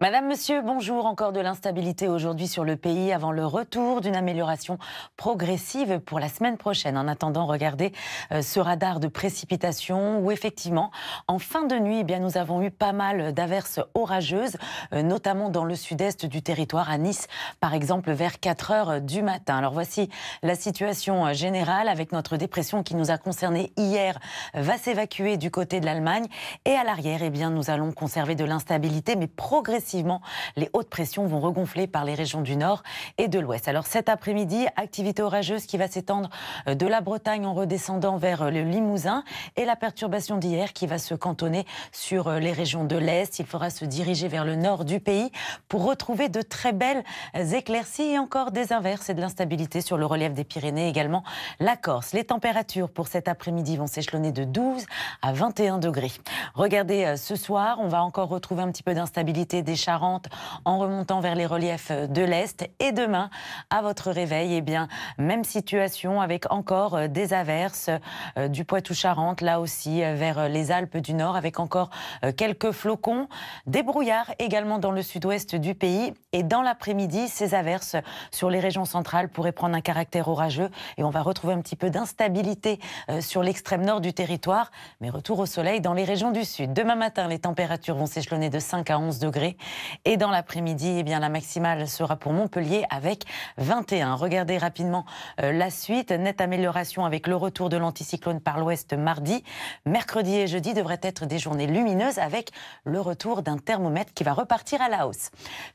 Madame, Monsieur, bonjour. Encore de l'instabilité aujourd'hui sur le pays avant le retour d'une amélioration progressive pour la semaine prochaine. En attendant, regardez euh, ce radar de précipitation où effectivement, en fin de nuit, eh bien, nous avons eu pas mal d'averses orageuses, euh, notamment dans le sud-est du territoire, à Nice par exemple, vers 4 heures du matin. Alors voici la situation euh, générale avec notre dépression qui nous a concernés hier va s'évacuer du côté de l'Allemagne et à l'arrière, eh bien, nous allons conserver de l'instabilité mais progressivement progressivement, les hautes pressions vont regonfler par les régions du nord et de l'ouest. Alors cet après-midi, activité orageuse qui va s'étendre euh, de la Bretagne en redescendant vers euh, le Limousin et la perturbation d'hier qui va se cantonner sur euh, les régions de l'est. Il faudra se diriger vers le nord du pays pour retrouver de très belles éclaircies et encore des inverses et de l'instabilité sur le relief des Pyrénées également la Corse. Les températures pour cet après-midi vont s'échelonner de 12 à 21 degrés. Regardez ce soir, on va encore retrouver un petit peu d'instabilité des Charente en remontant vers les reliefs de l'Est. Et demain, à votre réveil, eh bien, même situation avec encore des averses euh, du poitou charente là aussi euh, vers les Alpes du Nord, avec encore euh, quelques flocons. Des brouillards également dans le sud-ouest du pays. Et dans l'après-midi, ces averses sur les régions centrales pourraient prendre un caractère orageux et on va retrouver un petit peu d'instabilité sur l'extrême nord du territoire. Mais retour au soleil dans les régions du sud. Demain matin, les températures vont s'échelonner de 5 à 11 degrés. Et dans l'après-midi, eh bien, la maximale sera pour Montpellier avec 21. Regardez rapidement euh, la suite. Nette amélioration avec le retour de l'anticyclone par l'ouest mardi. Mercredi et jeudi devraient être des journées lumineuses avec le retour d'un thermomètre qui va repartir à la hausse.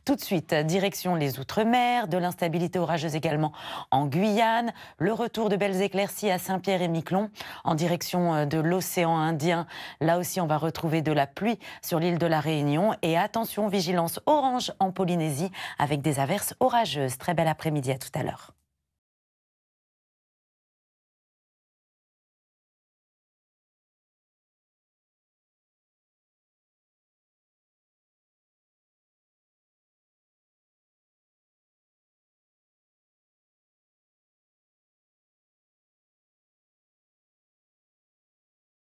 Tout de suite, direction les Outre-mer, de l'instabilité orageuse également en Guyane, le retour de belles éclaircies à Saint-Pierre et Miquelon, en direction euh, de l'océan Indien. Là aussi, on va retrouver de la pluie sur l'île de la Réunion. Et attention, vigilance orange en Polynésie avec des averses orageuses. Très bel après-midi à tout à l'heure.